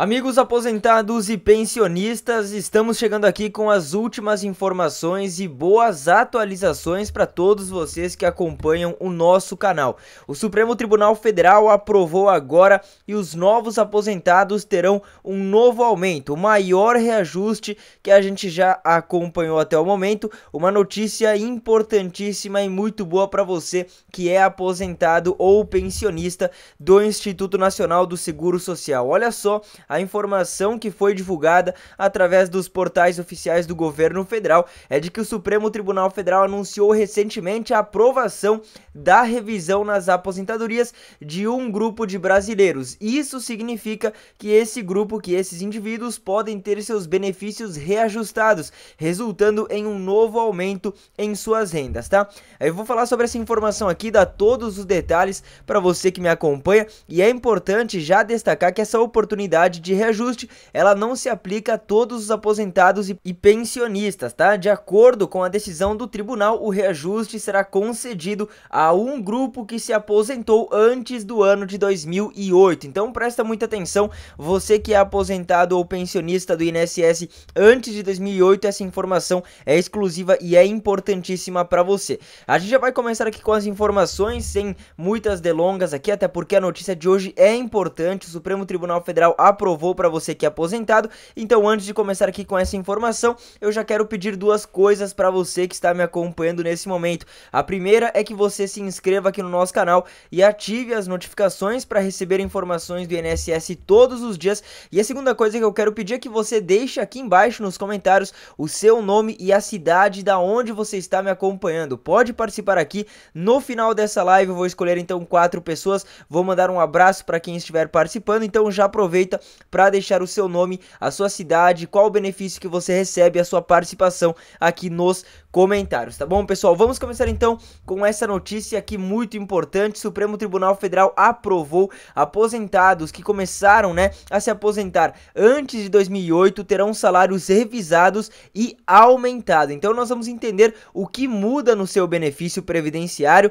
Amigos aposentados e pensionistas, estamos chegando aqui com as últimas informações e boas atualizações para todos vocês que acompanham o nosso canal. O Supremo Tribunal Federal aprovou agora e os novos aposentados terão um novo aumento, o maior reajuste que a gente já acompanhou até o momento. Uma notícia importantíssima e muito boa para você que é aposentado ou pensionista do Instituto Nacional do Seguro Social. Olha só a informação que foi divulgada através dos portais oficiais do governo federal é de que o Supremo Tribunal Federal anunciou recentemente a aprovação da revisão nas aposentadorias de um grupo de brasileiros. Isso significa que esse grupo, que esses indivíduos podem ter seus benefícios reajustados, resultando em um novo aumento em suas rendas, tá? Eu vou falar sobre essa informação aqui, dar todos os detalhes para você que me acompanha e é importante já destacar que essa oportunidade de reajuste, ela não se aplica a todos os aposentados e pensionistas, tá? De acordo com a decisão do tribunal, o reajuste será concedido a um grupo que se aposentou antes do ano de 2008. Então presta muita atenção, você que é aposentado ou pensionista do INSS antes de 2008, essa informação é exclusiva e é importantíssima para você. A gente já vai começar aqui com as informações, sem muitas delongas aqui, até porque a notícia de hoje é importante. O Supremo Tribunal Federal aprovou comprovou para você que é aposentado. Então, antes de começar aqui com essa informação, eu já quero pedir duas coisas para você que está me acompanhando nesse momento. A primeira é que você se inscreva aqui no nosso canal e ative as notificações para receber informações do INSS todos os dias. E a segunda coisa que eu quero pedir é que você deixe aqui embaixo nos comentários o seu nome e a cidade da onde você está me acompanhando. Pode participar aqui. No final dessa live eu vou escolher então quatro pessoas, vou mandar um abraço para quem estiver participando. Então já aproveita para deixar o seu nome, a sua cidade, qual o benefício que você recebe, a sua participação aqui nos comentários, tá bom, pessoal? Vamos começar então com essa notícia aqui muito importante. O Supremo Tribunal Federal aprovou aposentados que começaram, né, a se aposentar antes de 2008 terão salários revisados e aumentado. Então nós vamos entender o que muda no seu benefício previdenciário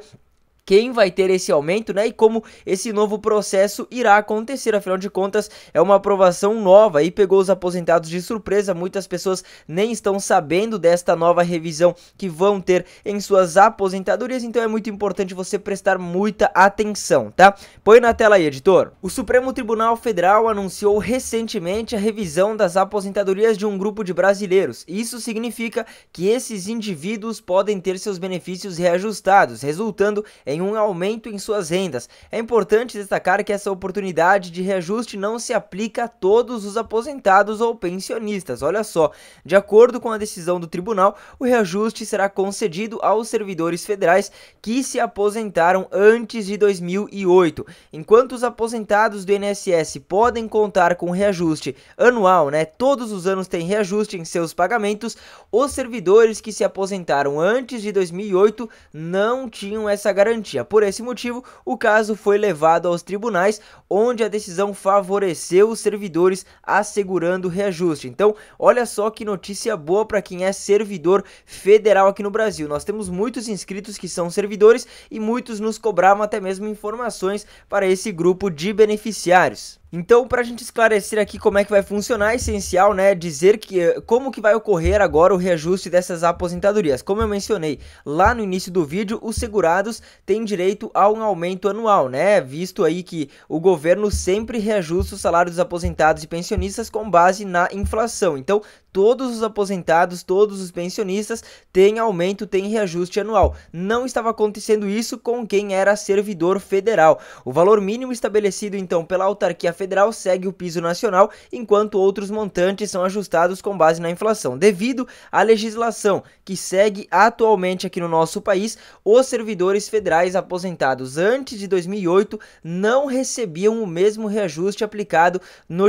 quem vai ter esse aumento, né? E como esse novo processo irá acontecer. Afinal de contas, é uma aprovação nova e pegou os aposentados de surpresa. Muitas pessoas nem estão sabendo desta nova revisão que vão ter em suas aposentadorias, então é muito importante você prestar muita atenção, tá? Põe na tela aí, editor. O Supremo Tribunal Federal anunciou recentemente a revisão das aposentadorias de um grupo de brasileiros. Isso significa que esses indivíduos podem ter seus benefícios reajustados, resultando em em um aumento em suas rendas. É importante destacar que essa oportunidade de reajuste não se aplica a todos os aposentados ou pensionistas. Olha só, de acordo com a decisão do tribunal, o reajuste será concedido aos servidores federais que se aposentaram antes de 2008. Enquanto os aposentados do INSS podem contar com reajuste anual, né? Todos os anos tem reajuste em seus pagamentos. Os servidores que se aposentaram antes de 2008 não tinham essa garantia garantia. Por esse motivo, o caso foi levado aos tribunais, onde a decisão favoreceu os servidores, assegurando reajuste. Então, olha só que notícia boa para quem é servidor federal aqui no Brasil. Nós temos muitos inscritos que são servidores e muitos nos cobravam até mesmo informações para esse grupo de beneficiários. Então, para a gente esclarecer aqui como é que vai funcionar, é essencial, né, dizer que eh, como que vai ocorrer agora o reajuste dessas aposentadorias. Como eu mencionei lá no início do vídeo, os segurados têm tem direito a um aumento anual, né? Visto aí que o governo sempre reajusta o salário dos aposentados e pensionistas com base na inflação. Então, todos os aposentados, todos os pensionistas têm aumento, têm reajuste anual. Não estava acontecendo isso com quem era servidor federal. O valor mínimo estabelecido então pela autarquia federal segue o piso nacional, enquanto outros montantes são ajustados com base na inflação. Devido à legislação que segue atualmente aqui no nosso país, os servidores federais aposentados antes de 2008 não recebiam o mesmo reajuste aplicado no,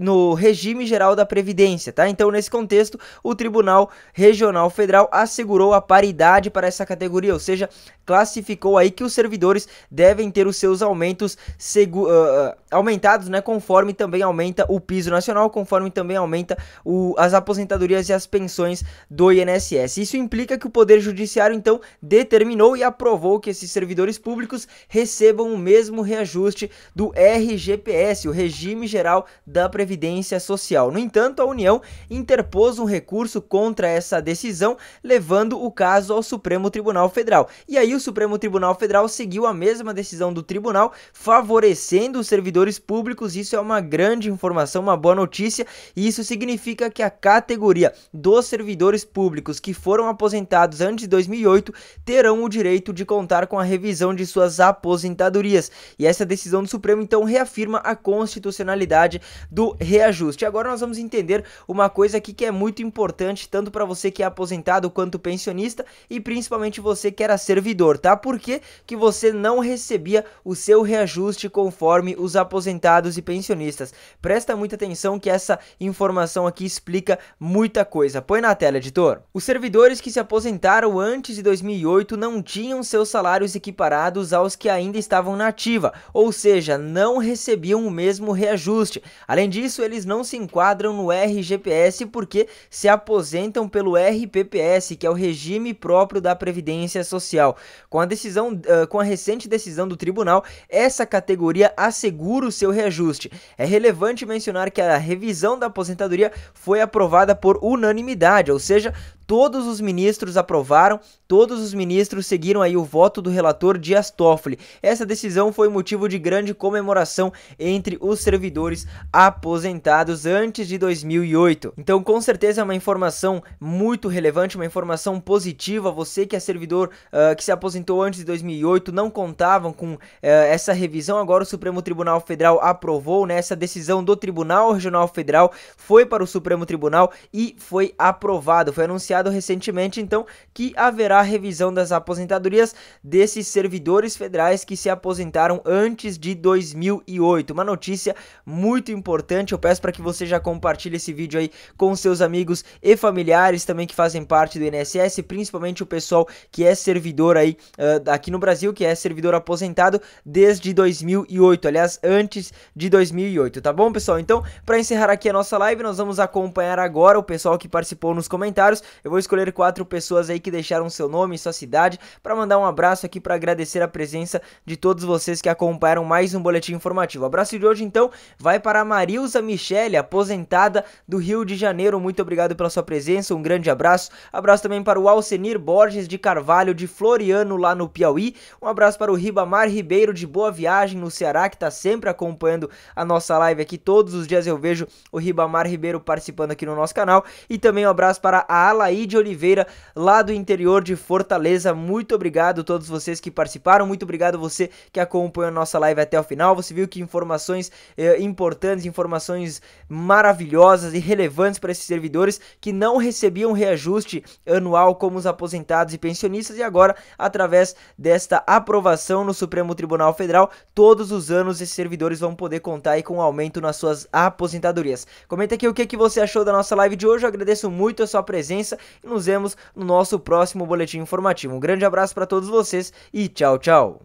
no regime geral da previdência, tá? Então nesse contexto, o Tribunal Regional Federal assegurou a paridade para essa categoria, ou seja, classificou aí que os servidores devem ter os seus aumentos uh, aumentados, né, conforme também aumenta o piso nacional, conforme também aumenta o, as aposentadorias e as pensões do INSS. Isso implica que o Poder Judiciário então determinou e aprovou que esses servidores públicos recebam o mesmo reajuste do RGPS, o Regime Geral da Previdência Social. No entanto, a União interfere interpôs um recurso contra essa decisão, levando o caso ao Supremo Tribunal Federal. E aí o Supremo Tribunal Federal seguiu a mesma decisão do tribunal, favorecendo os servidores públicos. Isso é uma grande informação, uma boa notícia, e isso significa que a categoria dos servidores públicos que foram aposentados antes de 2008 terão o direito de contar com a revisão de suas aposentadorias. E essa decisão do Supremo então reafirma a constitucionalidade do reajuste. Agora nós vamos entender uma coisa aqui que é muito importante, tanto para você que é aposentado quanto pensionista e principalmente você que era servidor, tá? Porque que você não recebia o seu reajuste conforme os aposentados e pensionistas? Presta muita atenção que essa informação aqui explica muita coisa. Põe na tela, editor. Os servidores que se aposentaram antes de 2008 não tinham seus salários equiparados aos que ainda estavam na ativa, ou seja, não recebiam o mesmo reajuste. Além disso, eles não se enquadram no RGPS porque se aposentam pelo RPPS, que é o regime próprio da Previdência Social. Com a decisão, uh, com a recente decisão do tribunal, essa categoria assegura o seu reajuste. É relevante mencionar que a revisão da aposentadoria foi aprovada por unanimidade, ou seja, todos os ministros aprovaram, todos os ministros seguiram aí o voto do relator Dias Toffoli. Essa decisão foi motivo de grande comemoração entre os servidores aposentados antes de 2008. Então, com certeza é uma informação muito relevante, uma informação positiva. Você que é servidor uh, que se aposentou antes de 2008 não contavam com uh, essa revisão. Agora o Supremo Tribunal Federal aprovou, né? Essa decisão do Tribunal Regional Federal foi para o Supremo Tribunal e foi aprovado, foi anunciado anunciado recentemente, então, que haverá revisão das aposentadorias desses servidores federais que se aposentaram antes de 2008. Uma notícia muito importante. Eu peço para que você já compartilhe esse vídeo aí com seus amigos e familiares também que fazem parte do INSS, principalmente o pessoal que é servidor aí uh, aqui no Brasil, que é servidor aposentado desde 2008, aliás, antes de 2008, tá bom, pessoal? Então, para encerrar aqui a nossa live, nós vamos acompanhar agora o pessoal que participou nos comentários. Eu vou escolher quatro pessoas aí que deixaram seu nome e sua cidade para mandar um abraço aqui para agradecer a presença de todos vocês que acompanharam mais um boletim informativo. O abraço de hoje então vai para a Marilza Michele, aposentada do Rio de Janeiro. Muito obrigado pela sua presença, um grande abraço. Abraço também para o Alcenir Borges de Carvalho de Floriano lá no Piauí. Um abraço para o Ribamar Ribeiro de Boa Viagem no Ceará que está sempre acompanhando a nossa live aqui todos os dias eu vejo o Ribamar Ribeiro participando aqui no nosso canal e também um abraço para a Alaí de Oliveira, lá do interior de Fortaleza. Muito obrigado a todos vocês que participaram, muito obrigado a você que acompanhou a nossa live até o final. Você viu que informações eh, importantes, informações maravilhosas e relevantes para esses servidores que não recebiam reajuste anual como os aposentados e pensionistas e agora, através desta aprovação no Supremo Tribunal Federal, todos os anos esses servidores vão poder contar aí com um aumento nas suas aposentadorias. Comenta aqui o que, que você achou da nossa live de hoje, eu agradeço muito a sua presença, e nos vemos no nosso próximo boletim informativo. Um grande abraço para todos vocês e tchau, tchau.